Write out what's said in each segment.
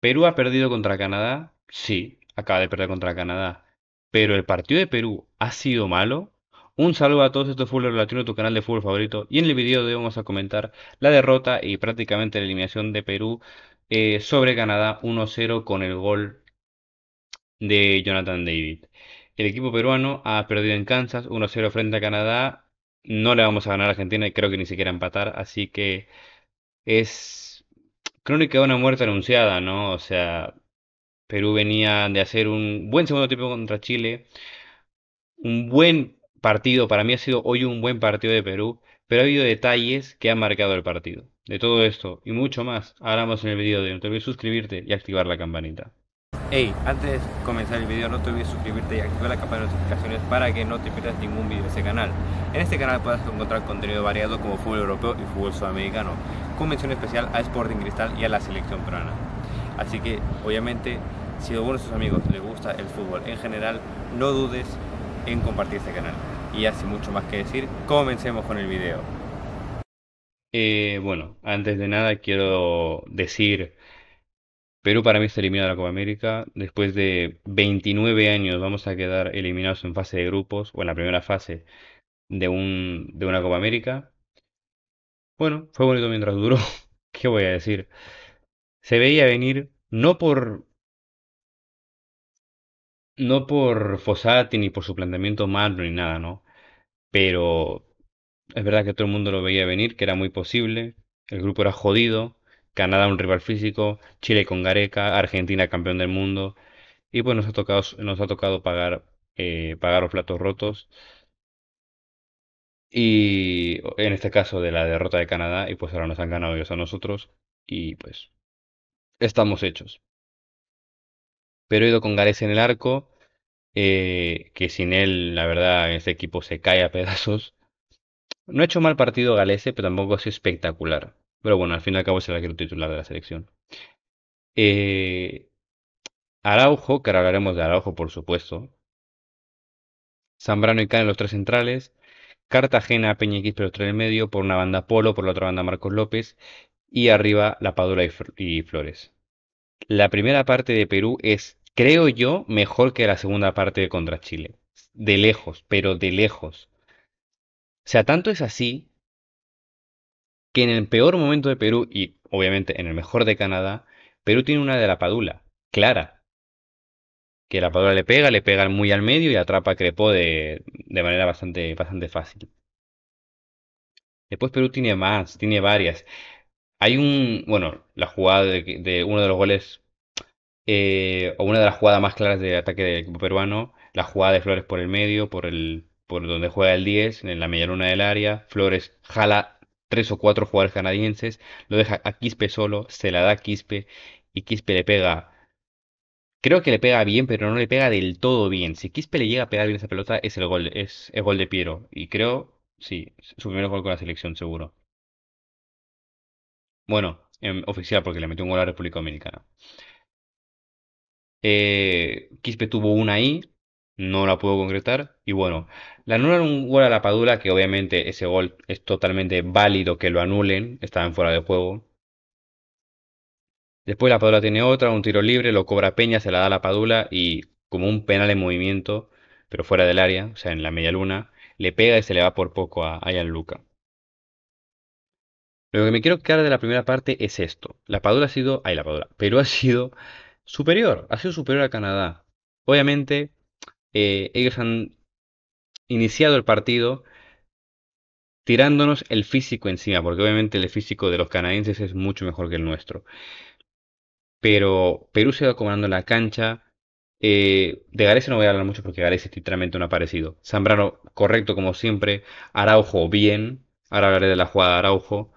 ¿Perú ha perdido contra Canadá? Sí, acaba de perder contra Canadá. Pero el partido de Perú ha sido malo. Un saludo a todos estos fútbol latinos, tu canal de fútbol favorito. Y en el video de hoy vamos a comentar la derrota y prácticamente la eliminación de Perú eh, sobre Canadá 1-0 con el gol de Jonathan David. El equipo peruano ha perdido en Kansas 1-0 frente a Canadá. No le vamos a ganar a Argentina y creo que ni siquiera empatar. Así que es Crónica de una muerte anunciada, ¿no? O sea, Perú venía de hacer un buen segundo tiempo contra Chile, un buen partido, para mí ha sido hoy un buen partido de Perú, pero ha habido detalles que han marcado el partido. De todo esto y mucho más, hablamos en el vídeo de hoy. No te olvides suscribirte y activar la campanita. Hey, antes de comenzar el video no te olvides suscribirte y activar la campana de notificaciones para que no te pierdas ningún video de este canal. En este canal puedes encontrar contenido variado como fútbol europeo y fútbol sudamericano, con mención especial a Sporting Cristal y a la selección peruana. Así que, obviamente, si a alguno de sus amigos le gusta el fútbol en general, no dudes en compartir este canal. Y ya mucho más que decir, comencemos con el video. Eh, bueno, antes de nada quiero decir Perú para mí se eliminado de la Copa América. Después de 29 años vamos a quedar eliminados en fase de grupos o en la primera fase de, un, de una Copa América. Bueno, fue bonito mientras duró. ¿Qué voy a decir? Se veía venir no por no por Fossati ni por su planteamiento malo ni nada, ¿no? Pero es verdad que todo el mundo lo veía venir, que era muy posible. El grupo era jodido, Canadá un rival físico, Chile con Gareca, Argentina campeón del mundo. Y pues nos ha tocado, nos ha tocado pagar, eh, pagar los platos rotos. Y en este caso de la derrota de Canadá, y pues ahora nos han ganado ellos a nosotros, y pues estamos hechos. Pero he ido con Gareca en el arco, eh, que sin él, la verdad, este equipo se cae a pedazos. No ha he hecho mal partido Galese, pero tampoco es espectacular. Pero bueno, al fin y al cabo será el titular de la selección. Eh, Araujo, que ahora hablaremos de Araujo, por supuesto. Zambrano y Can en los tres centrales. Cartagena, Peña y pero los tres en el medio. Por una banda Polo, por la otra banda Marcos López. Y arriba La Padula y, y Flores. La primera parte de Perú es, creo yo, mejor que la segunda parte contra Chile. De lejos, pero de lejos. O sea, tanto es así que en el peor momento de Perú y obviamente en el mejor de Canadá, Perú tiene una de la Padula, clara. Que la Padula le pega, le pega muy al medio y atrapa a Crepó de, manera bastante, bastante fácil. Después Perú tiene más, tiene varias. Hay un, bueno, la jugada de, uno de los goles, eh, o una de las jugadas más claras del ataque del equipo peruano, la jugada de Flores por el medio, por, el, por donde juega el 10, en la media luna del área. Flores jala tres o cuatro jugadores canadienses, lo deja a Quispe solo, se la da a Quispe y Quispe le pega. Creo que le pega bien, pero no le pega del todo bien. Si Quispe le llega a pegar bien esa pelota, es el gol, es gol de Piero. Y creo, sí, su primer gol con la selección, seguro. Bueno, em, oficial, porque le metió un gol a la República Dominicana. Eh, Quispe tuvo una ahí, no la puedo concretar. Y bueno, le anulan un gol a la Padula, que obviamente ese gol es totalmente válido que lo anulen, estaban fuera de juego. Después la Padula tiene otra, un tiro libre, lo cobra Peña, se la da a la Padula y como un penal en movimiento, pero fuera del área, o sea, en la media luna, le pega y se le va por poco a, Ian Luca. Lo que me quiero quedar de la primera parte es esto. La Padula ha sido, ay la Padula, pero ha sido superior, ha sido superior a Canadá. Obviamente eh, ellos han iniciado el partido tirándonos el físico encima, porque obviamente el físico de los canadienses es mucho mejor que el nuestro. Pero Perú se va en la cancha. Eh, de Galicia no voy a hablar mucho porque es literalmente no ha aparecido. Zambrano, correcto como siempre. Araujo, bien. Ahora hablaré de la jugada de Araujo.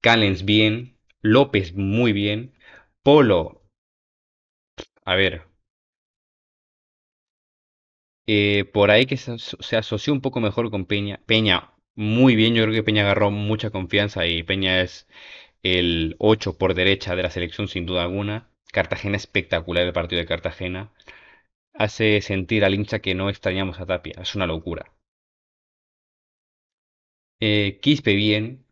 Callens, bien. López, muy bien. Polo, a ver, eh, por ahí que se, asoció un poco mejor con Peña. Peña, muy bien, yo creo que Peña agarró mucha confianza y Peña es el 8 por derecha de la selección sin duda alguna. Cartagena espectacular el partido de Cartagena. Hace sentir al hincha que no extrañamos a Tapia, es una locura. Eh, Quispe bien.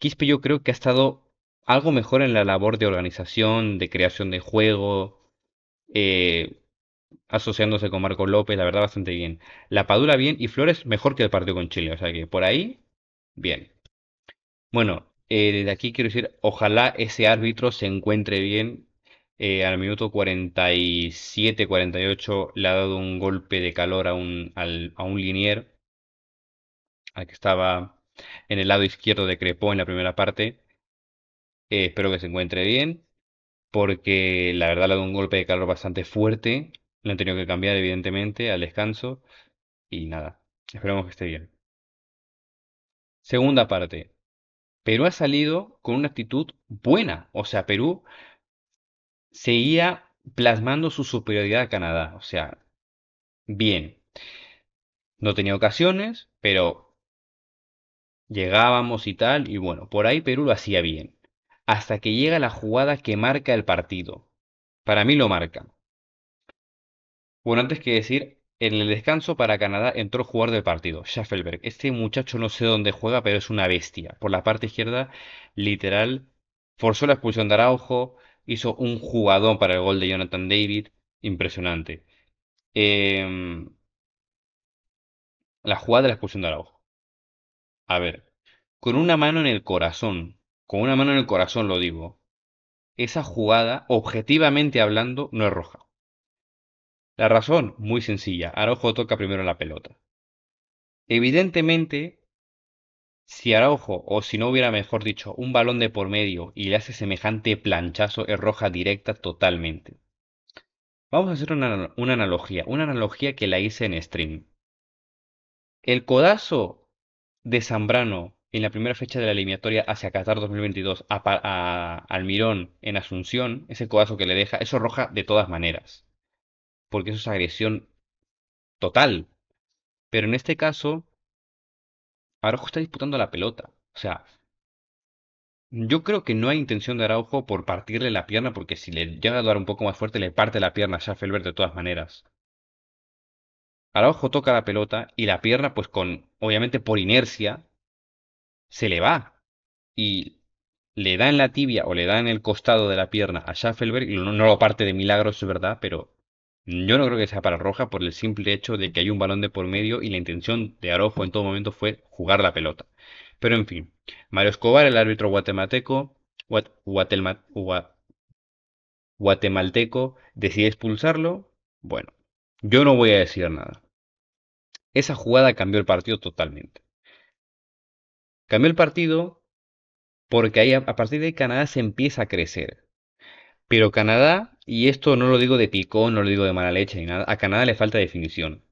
Quispe yo creo que ha estado algo mejor en la labor de organización, de creación de juego. Eh, asociándose con Marco López, la verdad bastante bien. La padura bien y Flores mejor que el partido con Chile, o sea que por ahí, bien. Bueno, eh, desde de aquí quiero decir, ojalá ese árbitro se encuentre bien. Eh, al minuto 47-48 le ha dado un golpe de calor a un, a un linier, al que estaba en el lado izquierdo de Crepó en la primera parte. Eh, espero que se encuentre bien, porque la verdad le ha dado un golpe de calor bastante fuerte lo han tenido que cambiar, evidentemente, al descanso. Y nada, esperemos que esté bien. Segunda parte. Perú ha salido con una actitud buena. O sea, Perú seguía plasmando su superioridad a Canadá. O sea, bien. No tenía ocasiones, pero llegábamos y tal. Y bueno, por ahí Perú lo hacía bien. Hasta que llega la jugada que marca el partido. Para mí lo marca. Bueno, antes que decir, en el descanso para Canadá entró jugador del partido, Schaffelberg. Este muchacho no sé dónde juega, pero es una bestia. Por la parte izquierda, literal, forzó la expulsión de Araujo, hizo un jugadón para el gol de Jonathan David, impresionante. Em, la jugada de la expulsión de Araujo. A ver, con una mano en el corazón, con una mano en el corazón lo digo, esa jugada, objetivamente hablando, no es roja. La razón, muy sencilla, Araujo toca primero la pelota. Evidentemente, si Araujo, o si no hubiera mejor dicho, un balón de por medio y le hace semejante planchazo, es roja directa totalmente. Vamos a hacer una, analogía, una analogía que la hice en stream. El codazo de Zambrano en la primera fecha de la eliminatoria hacia Qatar 2022 a Almirón en Asunción, ese codazo que le deja, eso roja de todas maneras porque eso es agresión total. Pero en este caso, Araujo está disputando la pelota. O sea, yo creo que no hay intención de Araujo por partirle la pierna, porque si le llega a dar un poco más fuerte, le parte la pierna a Schaffelberg de todas maneras. Araujo toca la pelota y la pierna, pues con, obviamente por inercia, se le va. Y le da en la tibia o le da en el costado de la pierna a Schaffelberg, y no, no lo parte de milagros, es verdad, pero yo no creo que sea para roja por el simple hecho de que hay un balón de por medio y la intención de Arojo en todo momento fue jugar la pelota. Pero en fin, Mario Escobar, el árbitro guatemalteco, guatemalteco, decide expulsarlo. Bueno, yo no voy a decir nada. Esa jugada cambió el partido totalmente. Cambió el partido porque ahí, a partir de ahí Canadá se empieza a crecer. Pero Canadá, y esto no lo digo de picón, no lo digo de mala leche ni nada, a Canadá le falta definición.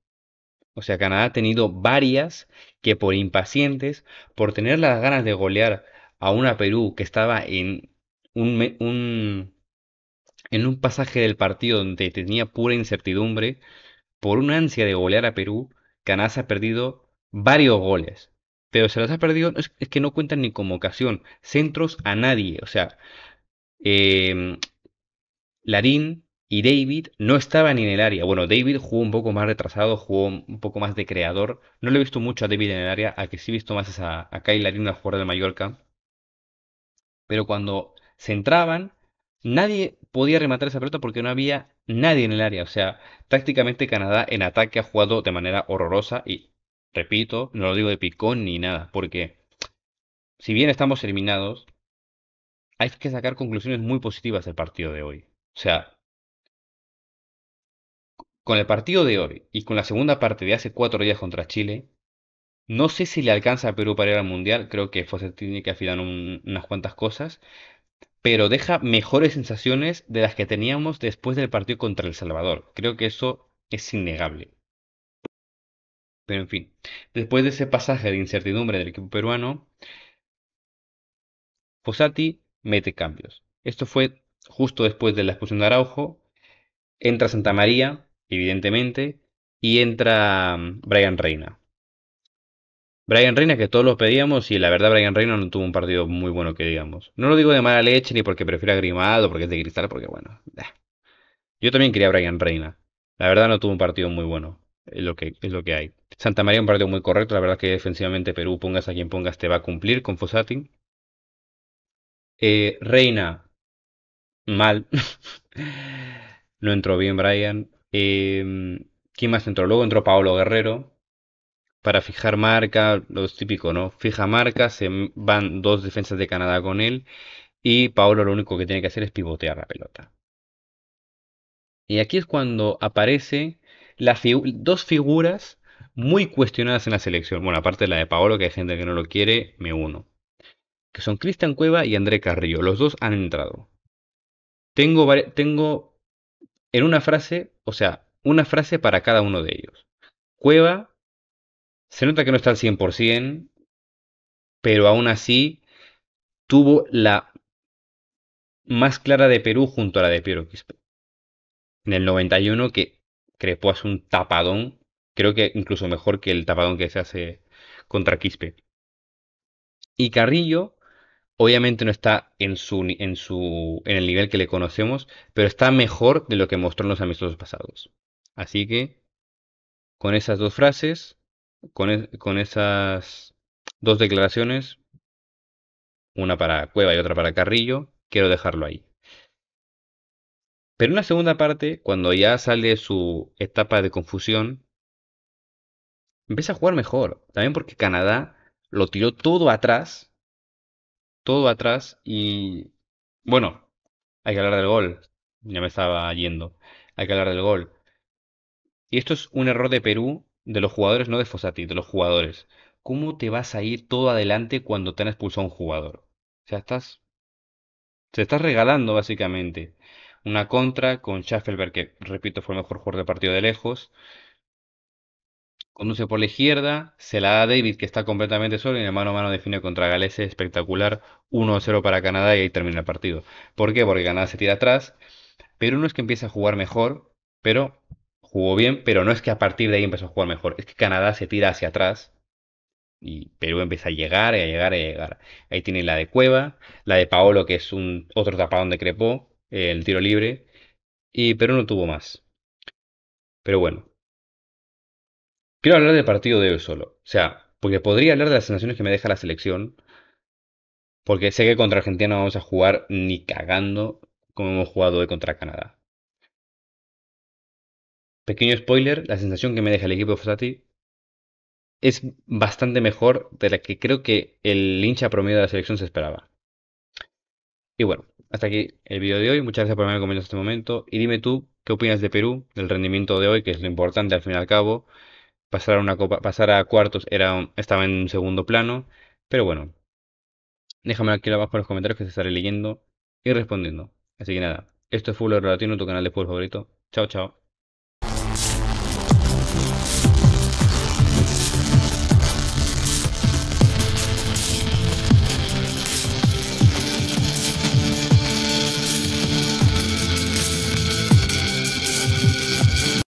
O sea, Canadá ha tenido varias que por impacientes, por tener las ganas de golear a una Perú que estaba en un, en un pasaje del partido donde tenía pura incertidumbre, por una ansia de golear a Perú, Canadá se ha perdido varios goles. Pero se los ha perdido, es, que no cuentan ni como ocasión, centros a nadie. O sea, eh, Larín y David no estaban en el área. Bueno, David jugó un poco más retrasado, jugó un poco más de creador. No le he visto mucho a David en el área, a que sí he visto más a, a Kyle Larín, una jugador de Mallorca. Pero cuando se entraban, nadie podía rematar esa pelota porque no había nadie en el área. O sea, tácticamente Canadá en ataque ha jugado de manera horrorosa y, repito, no lo digo de picón ni nada, porque si bien estamos eliminados, hay que sacar conclusiones muy positivas del partido de hoy. O sea, con el partido de hoy y con la segunda parte de hace cuatro días contra Chile, no sé si le alcanza a Perú para ir al Mundial, creo que fossati tiene que afinar unas cuantas cosas, pero deja mejores sensaciones de las que teníamos después del partido contra El Salvador. Creo que eso es innegable. Pero en fin, después de ese pasaje de incertidumbre del equipo peruano, Fossati mete cambios. Esto fue justo después de la expulsión de Araujo. Entra Santa María, evidentemente, y entra mm, Brian Reina. Brian Reina, que todos los pedíamos, y la verdad, Brian Reina no tuvo un partido muy bueno que digamos. No lo digo de mala leche, ni porque prefiera Grimado, porque es de cristal, porque bueno. Yo también quería Brian Reina. La verdad, no tuvo un partido muy bueno. Es lo que, es lo que hay. Santa María, un partido muy correcto. La verdad, que defensivamente Perú, pongas a quien pongas, te va a cumplir con Fosatin. Eh, Reina, mal. no entró bien Brian. Em, ¿Quién más entró? Luego entró Paolo Guerrero. Para fijar marca, lo típico, ¿no? Fija marca, se van dos defensas de Canadá con él. Y Paolo lo único que tiene que hacer es pivotear la pelota. Y aquí es cuando aparece las dos figuras muy cuestionadas en la selección. Bueno, aparte de la de Paolo, que hay gente que no lo quiere, me uno. Que son Cristian Cueva y André Carrillo. Los dos han entrado. Tengo, en una frase, o sea, una frase para cada uno de ellos. Cueva, se nota que no está al 100%, pero aún así tuvo la más clara de Perú junto a la de Piero Quispe. En el 91 que crepó hace un tapadón, creo que incluso mejor que el tapadón que se hace contra Quispe. Y Carrillo Obviamente no está en su, en el nivel que le conocemos, pero está mejor de lo que mostró en los amistosos pasados. Así que con esas dos frases, con, esas dos declaraciones, una para Cueva y otra para Carrillo, quiero dejarlo ahí. Pero en la segunda parte, cuando ya sale su etapa de confusión, empieza a jugar mejor. También porque Canadá lo tiró todo atrás todo atrás y bueno, hay que hablar del gol. Ya me estaba yendo. Hay que hablar del gol. Y esto es un error de Perú, de los jugadores, no de Fossati, de los jugadores. ¿Cómo te vas a ir todo adelante cuando te han expulsado un jugador? O sea, estás. Se estás regalando, básicamente. Una contra con Schaffelberg, que repito, fue el mejor jugador del partido de lejos. Conduce por la izquierda, se la da David que está completamente solo y en el mano a mano define contra Galese, espectacular, 1-0 para Canadá y ahí termina el partido. ¿Por qué? Porque Canadá se tira atrás, pero no es que empiece a jugar mejor, pero jugó bien, pero no es que a partir de ahí empezó a jugar mejor, es que Canadá se tira hacia atrás y Perú empieza a llegar y a llegar y a llegar. Ahí tiene la de Cueva, la de Paolo que es un otro tapadón de Crepó, el tiro libre y Perú no tuvo más. Pero bueno, Quiero hablar del partido de hoy solo. O sea, porque podría hablar de las sensaciones que me deja la selección. Porque sé que contra Argentina no vamos a jugar ni cagando como hemos jugado hoy contra Canadá. Pequeño spoiler, la sensación que me deja el equipo de Fossati es bastante mejor de la que creo que el hincha promedio de la selección se esperaba. Y bueno, hasta aquí el video de hoy. Muchas gracias por haberme comentado este momento. Y dime tú, ¿qué opinas de Perú, del rendimiento de hoy, que es lo importante al fin y al cabo? pasar a cuartos era, estaba en segundo plano. Pero bueno, déjame aquí abajo en los comentarios que se estaré leyendo y respondiendo. Así que nada, esto es relativo Latino, tu canal de fútbol favorito. Chao, chao.